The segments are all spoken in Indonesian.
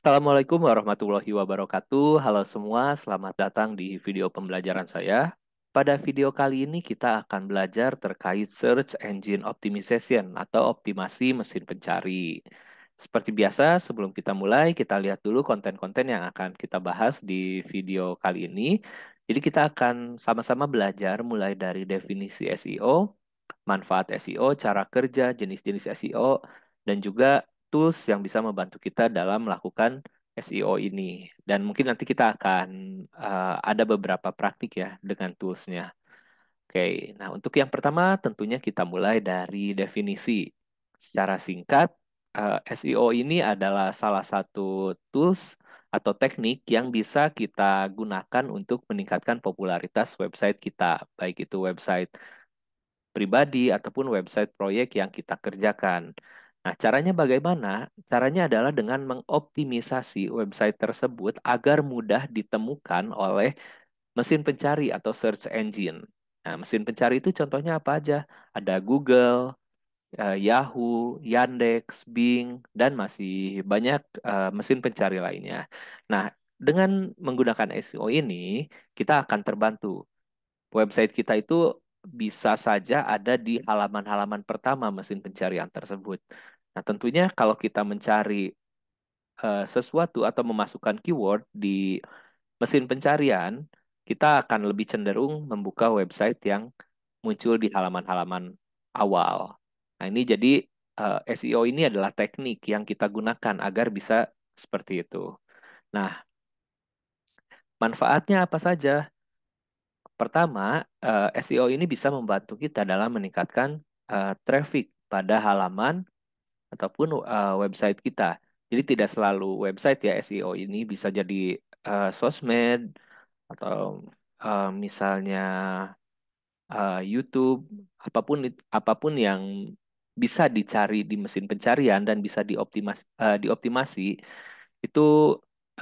Assalamualaikum warahmatullahi wabarakatuh. Halo semua, selamat datang di video pembelajaran saya. Pada video kali ini kita akan belajar terkait Search Engine Optimization atau optimasi mesin pencari. Seperti biasa, sebelum kita mulai, kita lihat dulu konten-konten yang akan kita bahas di video kali ini. Jadi kita akan sama-sama belajar mulai dari definisi SEO, manfaat SEO, cara kerja, jenis-jenis SEO, dan juga tools yang bisa membantu kita dalam melakukan SEO ini. Dan mungkin nanti kita akan uh, ada beberapa praktik ya dengan toolsnya. Oke, nah untuk yang pertama tentunya kita mulai dari definisi. Secara singkat, uh, eh, SEO ini adalah salah satu tools atau teknik yang bisa kita gunakan untuk meningkatkan popularitas website kita, baik itu website pribadi ataupun website proyek yang kita kerjakan. Nah, caranya bagaimana? Caranya adalah dengan mengoptimisasi website tersebut agar mudah ditemukan oleh mesin pencari atau search engine. Nah, mesin pencari itu contohnya apa aja? Ada Google, eh, Yahoo, Yandex, Bing, dan masih banyak eh, mesin pencari lainnya. Nah, dengan menggunakan SEO ini, kita akan terbantu. Website kita itu bisa saja ada di halaman-halaman pertama mesin pencarian tersebut. Nah, tentunya kalau kita mencari uh, sesuatu atau memasukkan keyword di mesin pencarian, kita akan lebih cenderung membuka website yang muncul di halaman-halaman awal. Nah, ini jadi uh, eh, SEO ini adalah teknik yang kita gunakan agar bisa seperti itu. Nah, manfaatnya apa saja? Pertama, uh, eh, SEO ini bisa membantu kita dalam meningkatkan uh, traffic pada halaman ataupun uh, website kita. Jadi tidak selalu website ya SEO ini bisa jadi uh, sosmed atau uh, misalnya uh, YouTube apapun apapun yang bisa dicari di mesin pencarian dan bisa dioptimasi, uh, dioptimasi itu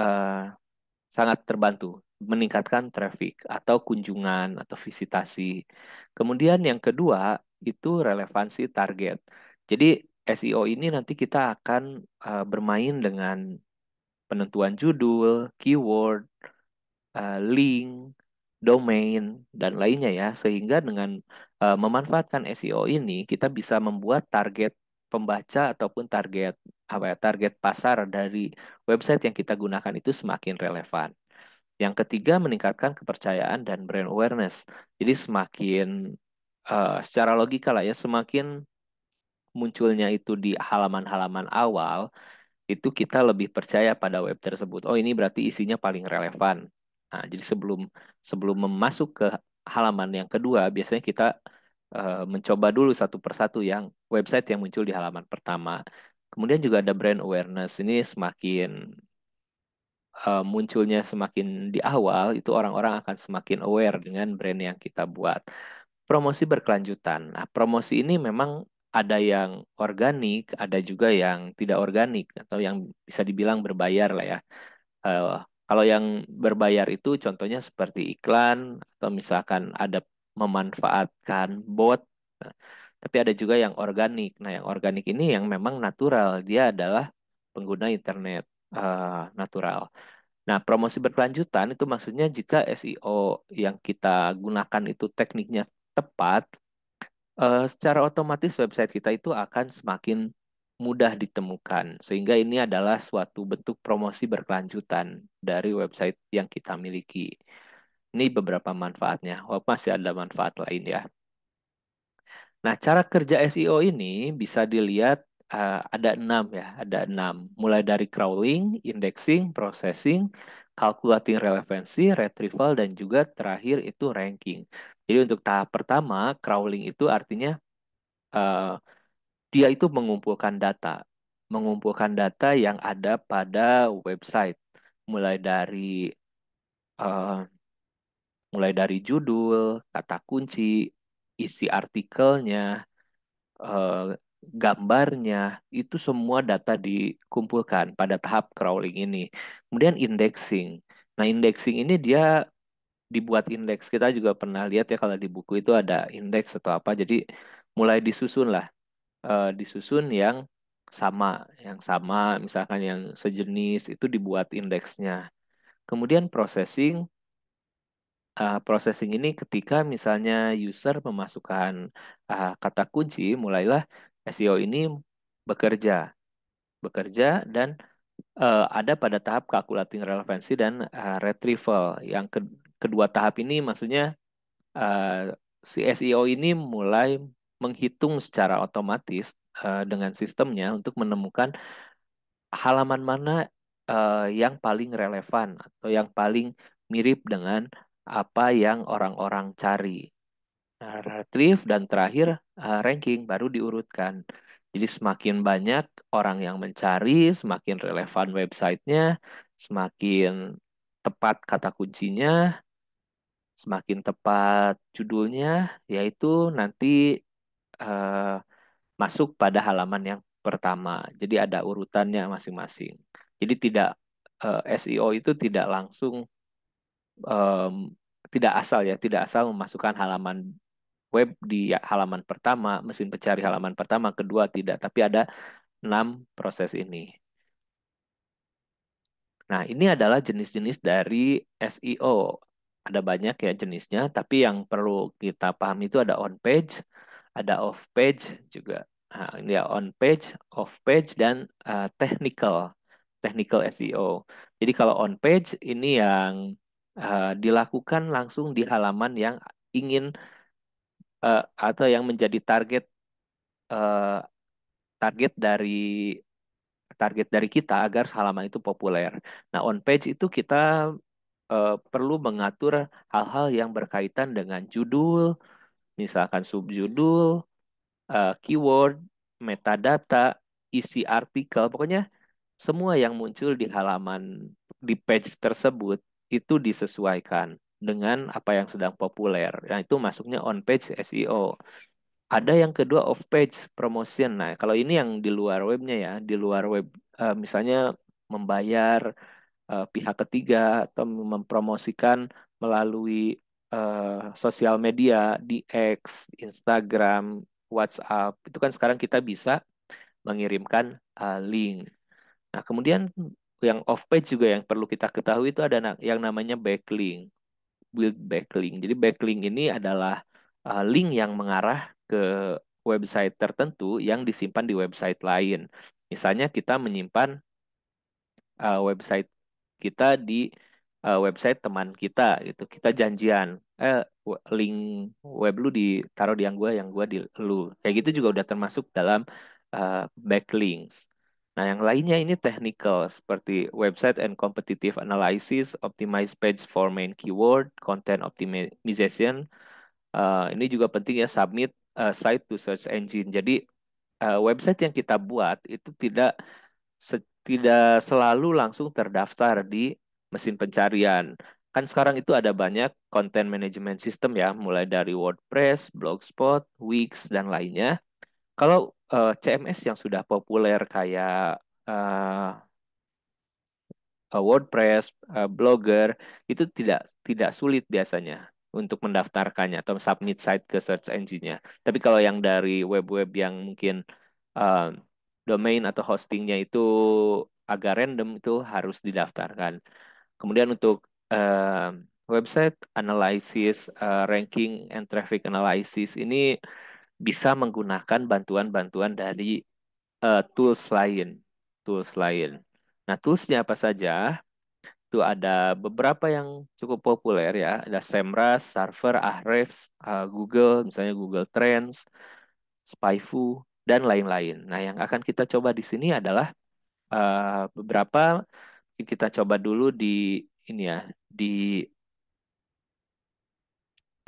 uh, sangat terbantu meningkatkan traffic atau kunjungan atau visitasi. Kemudian yang kedua itu relevansi target. Jadi SEO ini nanti kita akan uh, bermain dengan penentuan judul, keyword, uh, link, domain, dan lainnya ya. Sehingga dengan uh, memanfaatkan SEO ini kita bisa membuat target pembaca ataupun target apa ya target pasar dari website yang kita gunakan itu semakin relevan. Yang ketiga meningkatkan kepercayaan dan brand awareness. Jadi semakin uh, secara logika lah ya semakin munculnya itu di halaman-halaman awal, itu kita lebih percaya pada web tersebut. Oh, ini berarti isinya paling relevan. Nah, jadi sebelum sebelum memasuk ke halaman yang kedua, biasanya kita e, mencoba dulu satu persatu yang website yang muncul di halaman pertama. Kemudian juga ada brand awareness. Ini semakin e, munculnya semakin di awal, itu orang-orang akan semakin aware dengan brand yang kita buat. Promosi berkelanjutan. Nah, promosi ini memang ada yang organik, ada juga yang tidak organik atau yang bisa dibilang berbayar lah ya. Uh, kalau yang berbayar itu contohnya seperti iklan atau misalkan ada memanfaatkan bot. Nah, tapi ada juga yang organik. Nah, yang organik ini yang memang natural, dia adalah pengguna internet uh, natural. Nah, promosi berkelanjutan itu maksudnya jika SEO yang kita gunakan itu tekniknya tepat, uh, secara otomatis website kita itu akan semakin mudah ditemukan. Sehingga ini adalah suatu bentuk promosi berkelanjutan dari website yang kita miliki. Ini beberapa manfaatnya. Wah, oh, masih ada manfaat lain ya. Nah, cara kerja SEO ini bisa dilihat uh, ada enam ya, ada enam. Mulai dari crawling, indexing, processing, calculating relevansi, retrieval, dan juga terakhir itu ranking. Jadi untuk tahap pertama, crawling itu artinya uh, dia itu mengumpulkan data, mengumpulkan data yang ada pada website, mulai dari uh, mulai dari judul, kata kunci, isi artikelnya, uh, gambarnya, itu semua data dikumpulkan pada tahap crawling ini. Kemudian indexing. Nah, indexing ini dia dibuat indeks. Kita juga pernah lihat ya kalau di buku itu ada indeks atau apa. Jadi mulai disusun lah, e, disusun yang sama, yang sama misalkan yang sejenis itu dibuat indeksnya. Kemudian processing, uh, processing ini ketika misalnya user memasukkan uh, kata kunci, mulailah SEO ini bekerja, bekerja dan uh, ada pada tahap kalkulasi relevansi dan uh, retrieval. Yang ke kedua tahap ini maksudnya uh, si SEO ini mulai menghitung secara otomatis uh, dengan sistemnya untuk menemukan halaman mana uh, yang paling relevan atau yang paling mirip dengan apa yang orang-orang cari. Nah, retrieve dan terakhir uh, ranking baru diurutkan. Jadi semakin banyak orang yang mencari, semakin relevan websitenya, semakin tepat kata kuncinya, semakin tepat judulnya, yaitu nanti uh, masuk pada halaman yang pertama. Jadi ada urutannya masing-masing. Jadi tidak uh, eh, SEO itu tidak langsung um, tidak asal ya, tidak asal memasukkan halaman web di halaman pertama, mesin pencari halaman pertama, kedua tidak, tapi ada enam proses ini. Nah, ini adalah jenis-jenis dari SEO ada banyak ya jenisnya, tapi yang perlu kita pahami itu ada on page, ada off page juga. Nah, ini ya on page, off page dan uh, technical, technical SEO. Jadi kalau on page ini yang uh, dilakukan langsung di halaman yang ingin uh, atau yang menjadi target uh, target dari target dari kita agar halaman itu populer. Nah, on page itu kita uh, perlu mengatur hal-hal yang berkaitan dengan judul, misalkan subjudul, uh, keyword, metadata, isi artikel, pokoknya semua yang muncul di halaman di page tersebut itu disesuaikan dengan apa yang sedang populer. Nah, itu masuknya on page SEO. Ada yang kedua off page promotion. Nah, kalau ini yang di luar webnya ya, di luar web uh, misalnya membayar uh, pihak ketiga atau mempromosikan melalui uh, sosial media di X, Instagram, WhatsApp. Itu kan sekarang kita bisa mengirimkan uh, link. Nah, kemudian yang off page juga yang perlu kita ketahui itu ada yang namanya backlink, build backlink. Jadi backlink ini adalah uh, link yang mengarah ke website tertentu yang disimpan di website lain. Misalnya kita menyimpan uh, website kita di uh, website teman kita gitu. Kita janjian, eh link web lu ditaruh di yang gue, yang gue di lu. Kayak gitu juga udah termasuk dalam uh, backlinks. Nah, yang lainnya ini technical seperti website and competitive analysis, optimize page for main keyword, content optimization. Uh, ini juga penting ya submit uh, site to search engine. Jadi uh, website yang kita buat itu tidak tidak selalu langsung terdaftar di mesin pencarian. Kan sekarang itu ada banyak content management system ya, mulai dari WordPress, Blogspot, Wix, dan lainnya. Kalau uh, eh, CMS yang sudah populer kayak uh, uh, WordPress, uh, Blogger itu tidak tidak sulit biasanya untuk mendaftarkannya atau submit site ke search engine-nya. Tapi kalau yang dari web-web yang mungkin uh, domain atau hostingnya itu agak random itu harus didaftarkan. Kemudian untuk uh, website analysis, uh, ranking and traffic analysis ini bisa menggunakan bantuan-bantuan dari uh, tools lain, tools lain. Nah, toolsnya apa saja? Itu ada beberapa yang cukup populer ya. Ada Semrush, Server, Ahrefs, uh, Google, misalnya Google Trends, Spyfu, dan lain-lain. Nah, yang akan kita coba di sini adalah uh, beberapa kita coba dulu di ini ya di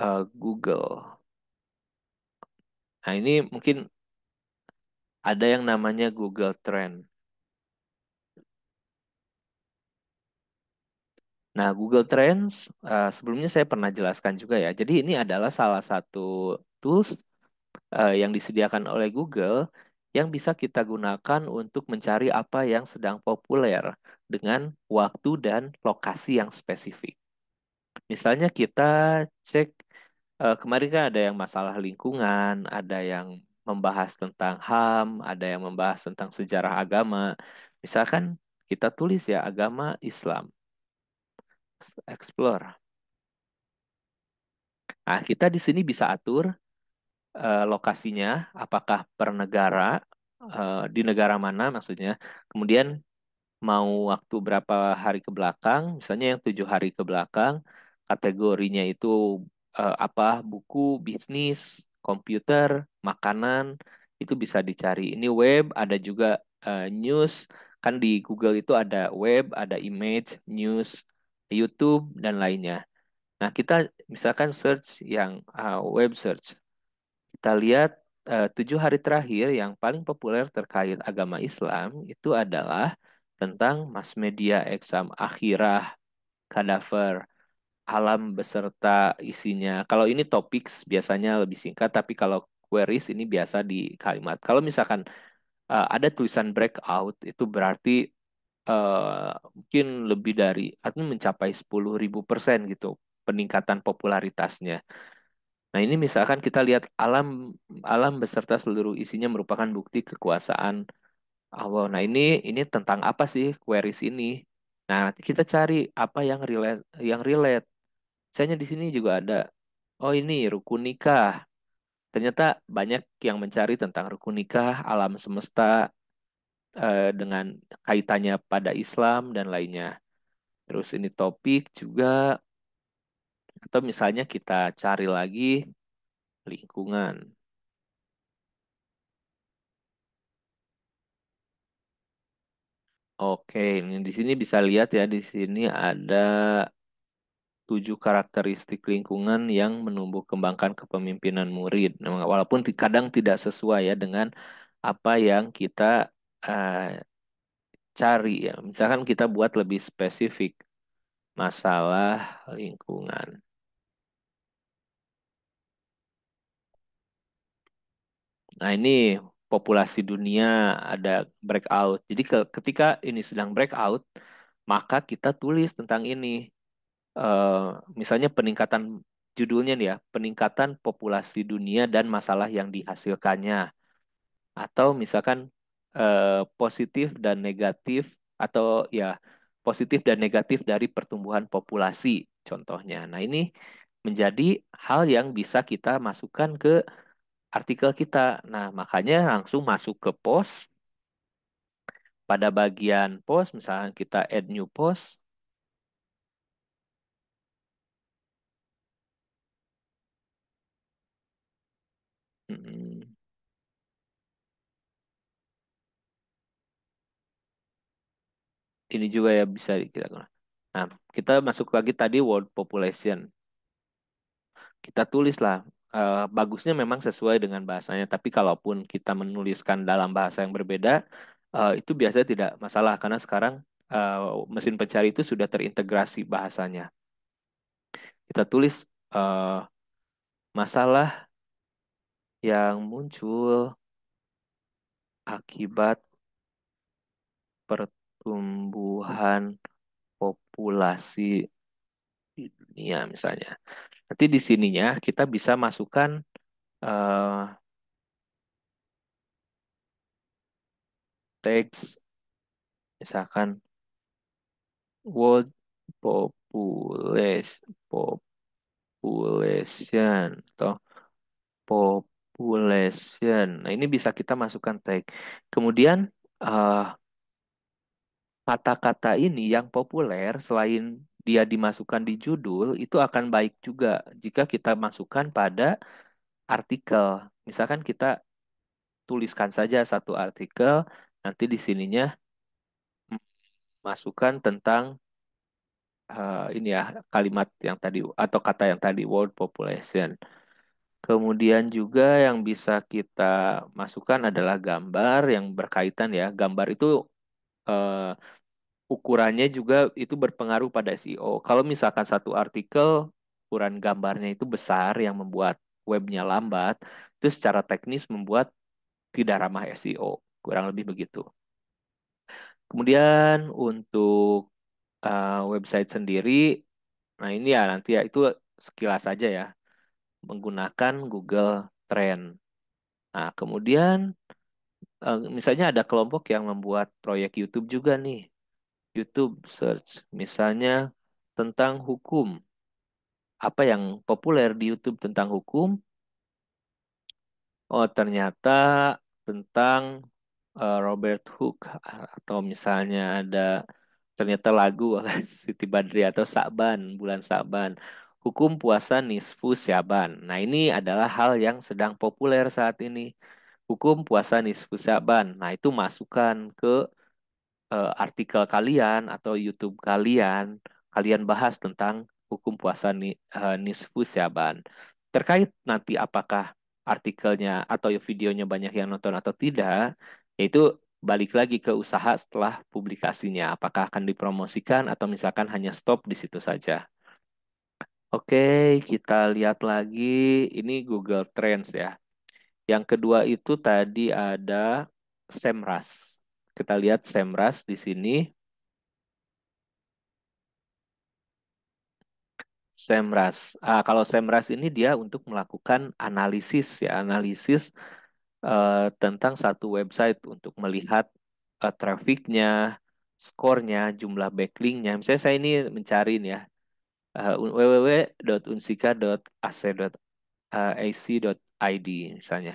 uh, Google. Nah, ini mungkin ada yang namanya Google Trend. Nah, Google Trends uh, sebelumnya saya pernah jelaskan juga ya. Jadi ini adalah salah satu tools uh, yang disediakan oleh Google yang bisa kita gunakan untuk mencari apa yang sedang populer dengan waktu dan lokasi yang spesifik. Misalnya kita cek uh, kemarin kan ada yang masalah lingkungan, ada yang membahas tentang HAM, ada yang membahas tentang sejarah agama. Misalkan kita tulis ya agama Islam. Explore. Nah, kita di sini bisa atur uh, lokasinya, apakah per negara, uh, di negara mana maksudnya, kemudian mau waktu berapa hari ke belakang, misalnya yang tujuh hari ke belakang, kategorinya itu uh, apa, buku, bisnis, komputer, makanan, itu bisa dicari. Ini web, ada juga uh, news, kan di Google itu ada web, ada image, news, YouTube, dan lainnya. Nah, kita misalkan search yang uh, web search kita lihat eh, tujuh hari terakhir yang paling populer terkait agama Islam itu adalah tentang mass media exam akhirah kadaver alam beserta isinya. Kalau ini topics biasanya lebih singkat, tapi kalau queries ini biasa di kalimat. Kalau misalkan uh, ada tulisan breakout, itu berarti uh, mungkin lebih dari, atau mencapai 10.000 persen gitu peningkatan popularitasnya. Nah, ini misalkan kita lihat alam alam beserta seluruh isinya merupakan bukti kekuasaan Allah. Nah, ini ini tentang apa sih queries ini? Nah, nanti kita cari apa yang relate yang relate. Misalnya di sini juga ada oh ini rukun nikah. Ternyata banyak yang mencari tentang rukun nikah, alam semesta eh, dengan kaitannya pada Islam dan lainnya. Terus ini topik juga atau misalnya kita cari lagi lingkungan. Oke, ini di sini bisa lihat ya, di sini ada tujuh karakteristik lingkungan yang menumbuh kembangkan kepemimpinan murid. Nah, walaupun kadang tidak sesuai ya dengan apa yang kita uh, cari ya. Misalkan kita buat lebih spesifik masalah lingkungan. Nah, ini populasi dunia ada breakout. Jadi ke, ketika ini sedang breakout, maka kita tulis tentang ini. Uh, misalnya peningkatan judulnya nih ya, peningkatan populasi dunia dan masalah yang dihasilkannya. Atau misalkan uh, positif dan negatif atau ya positif dan negatif dari pertumbuhan populasi contohnya. Nah, ini menjadi hal yang bisa kita masukkan ke artikel kita. Nah, makanya langsung masuk ke post. Pada bagian post, misalnya kita add new post. Ini juga ya bisa kita gunakan. Nah, kita masuk lagi tadi world population. Kita tulislah uh, bagusnya memang sesuai dengan bahasanya. Tapi kalaupun kita menuliskan dalam bahasa yang berbeda, uh, itu biasanya tidak masalah karena sekarang uh, mesin pencari itu sudah terintegrasi bahasanya. Kita tulis uh, masalah yang muncul akibat pertumbuhan populasi dunia misalnya. Nanti di sininya kita bisa masukkan uh, teks misalkan world population population atau population. Nah, ini bisa kita masukkan tag. Kemudian eh, kata-kata uh, kata -kata ini yang populer selain dia dimasukkan di judul itu akan baik juga jika kita masukkan pada artikel. Misalkan kita tuliskan saja satu artikel, nanti di sininya masukkan tentang uh, ini ya kalimat yang tadi atau kata yang tadi world population. Kemudian juga yang bisa kita masukkan adalah gambar yang berkaitan ya. Gambar itu uh, ukurannya juga itu berpengaruh pada SEO. Kalau misalkan satu artikel ukuran gambarnya itu besar yang membuat webnya lambat, itu secara teknis membuat tidak ramah SEO, kurang lebih begitu. Kemudian untuk uh, website sendiri, nah ini ya nanti ya itu sekilas saja ya, menggunakan Google Trend. Nah kemudian uh, misalnya ada kelompok yang membuat proyek YouTube juga nih, YouTube search, misalnya tentang hukum. Apa yang populer di YouTube tentang hukum? Oh, ternyata tentang uh, Robert Hooke ah, atau misalnya ada ternyata lagu oleh Siti Badri atau Saban, bulan Saban. Hukum puasa nisfu Syaban. Nah, ini adalah hal yang sedang populer saat ini. Hukum puasa nisfu Syaban. Nah, itu masukan ke uh, artikel kalian atau YouTube kalian, kalian bahas tentang hukum puasa ni, uh, eh, nisfu syaban. Terkait nanti apakah artikelnya atau videonya banyak yang nonton atau tidak, yaitu balik lagi ke usaha setelah publikasinya. Apakah akan dipromosikan atau misalkan hanya stop di situ saja. Oke, kita lihat lagi. Ini Google Trends ya. Yang kedua itu tadi ada Semras. Kita lihat Semras di sini. Semras. Ah, kalau Semras ini dia untuk melakukan analisis ya, analisis uh, tentang satu website untuk melihat uh, trafiknya skornya, jumlah backlinknya. Misalnya saya ini mencari ya uh, eh, www.unsika.ac.ac.id misalnya.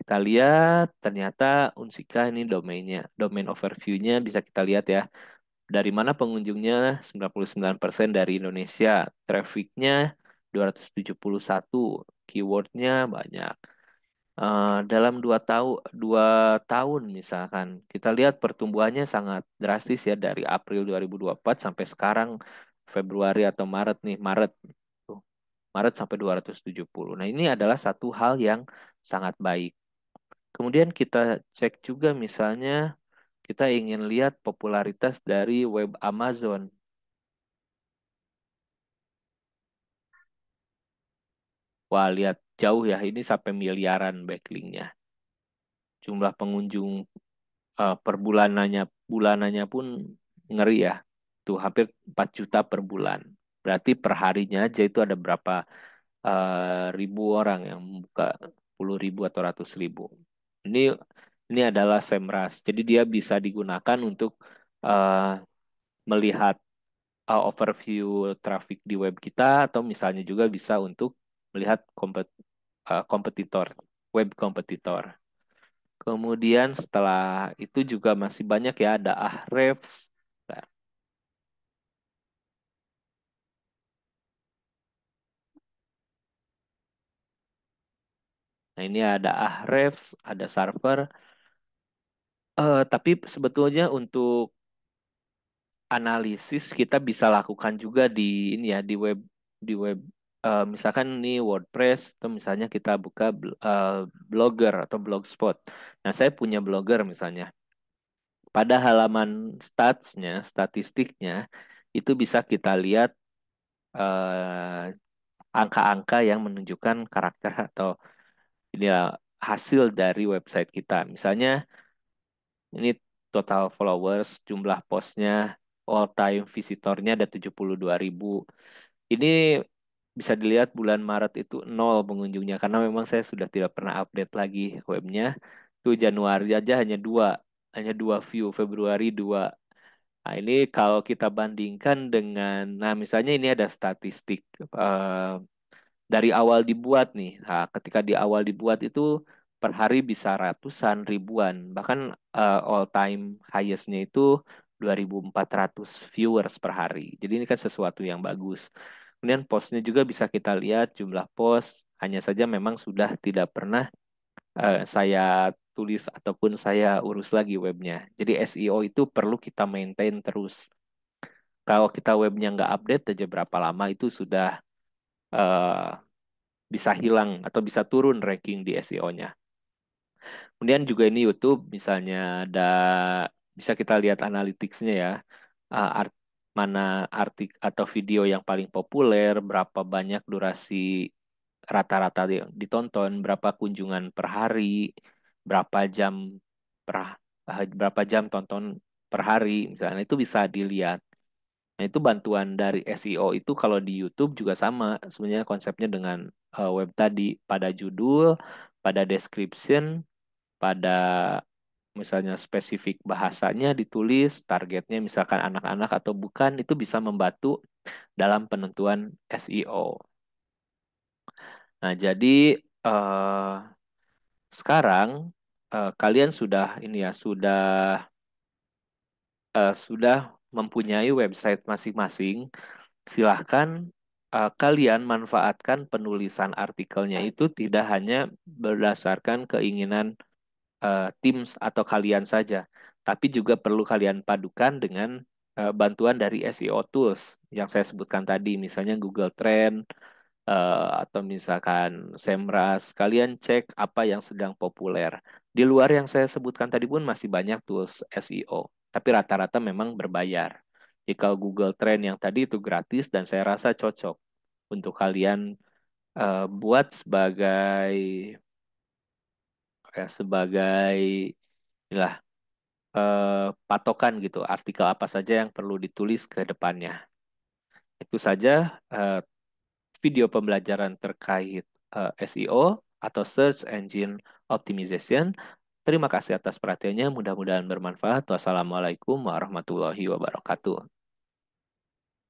Kita lihat ternyata Unsika ini domainnya. Domain overviewnya bisa kita lihat ya. Dari mana pengunjungnya 99% dari Indonesia. Trafficnya 271. Keywordnya banyak. Uh, dalam dua, tahu, dua tahun misalkan, kita lihat pertumbuhannya sangat drastis ya dari April 2024 sampai sekarang Februari atau Maret nih, Maret. Maret sampai 270. Nah ini adalah satu hal yang sangat baik. Kemudian kita cek juga misalnya kita ingin lihat popularitas dari web Amazon. Wah, lihat jauh ya. Ini sampai miliaran backlinknya. Jumlah pengunjung uh, per bulanannya, bulanannya pun ngeri ya. Tuh hampir 4 juta per bulan. Berarti per harinya aja itu ada berapa uh, ribu orang yang membuka puluh ribu atau ratus ribu. Ini ini adalah semras Jadi dia bisa digunakan untuk uh, melihat uh, overview traffic di web kita atau misalnya juga bisa untuk melihat kompet uh, kompetitor, web kompetitor. Kemudian setelah itu juga masih banyak ya ada Ahrefs, Nah, ini ada Ahrefs, ada server. Uh, eh, tapi sebetulnya untuk analisis kita bisa lakukan juga di ini ya di web di web uh, misalkan ini WordPress atau misalnya kita buka uh, Blogger atau Blogspot. Nah, saya punya Blogger misalnya. Pada halaman statsnya, statistiknya itu bisa kita lihat angka-angka uh, angka -angka yang menunjukkan karakter atau ini eh, hasil dari website kita. Misalnya ini total followers, jumlah postnya, all time visitornya ada 72 ribu. Ini bisa dilihat bulan Maret itu nol pengunjungnya karena memang saya sudah tidak pernah update lagi webnya. Itu Januari aja hanya dua, hanya dua view, Februari dua. Nah, ini kalau kita bandingkan dengan, nah misalnya ini ada statistik uh, dari awal dibuat nih. Nah, ketika di awal dibuat itu per hari bisa ratusan ribuan, bahkan uh, eh, all time highest-nya itu 2400 viewers per hari. Jadi ini kan sesuatu yang bagus. Kemudian postnya juga bisa kita lihat jumlah post, hanya saja memang sudah tidak pernah uh, saya tulis ataupun saya urus lagi webnya. Jadi SEO itu perlu kita maintain terus. Kalau kita webnya nggak update aja berapa lama itu sudah Eh, bisa hilang atau bisa turun ranking di SEO-nya. Kemudian juga ini YouTube misalnya ada bisa kita lihat analytics-nya ya. Uh, art, mana artik atau video yang paling populer, berapa banyak durasi rata-rata ditonton, berapa kunjungan per hari, berapa jam per eh, berapa jam tonton per hari misalnya itu bisa dilihat. Nah, itu bantuan dari SEO itu kalau di YouTube juga sama sebenarnya konsepnya dengan uh, web tadi pada judul, pada description, pada misalnya spesifik bahasanya ditulis, targetnya misalkan anak-anak atau bukan itu bisa membantu dalam penentuan SEO. Nah, jadi uh, sekarang uh, kalian sudah ini ya, sudah uh, sudah mempunyai website masing-masing, silahkan uh, kalian manfaatkan penulisan artikelnya itu tidak hanya berdasarkan keinginan uh, eh, tim atau kalian saja, tapi juga perlu kalian padukan dengan uh, bantuan dari SEO tools yang saya sebutkan tadi, misalnya Google Trend uh, atau misalkan Semras. Kalian cek apa yang sedang populer. Di luar yang saya sebutkan tadi pun masih banyak tools SEO tapi rata-rata memang berbayar. Jika Google Trend yang tadi itu gratis dan saya rasa cocok untuk kalian uh, buat sebagai ya sebagai inilah uh, patokan gitu artikel apa saja yang perlu ditulis ke depannya. Itu saja uh, video pembelajaran terkait uh, SEO atau search engine optimization. Terima kasih atas perhatiannya, mudah-mudahan bermanfaat. Wassalamualaikum warahmatullahi wabarakatuh.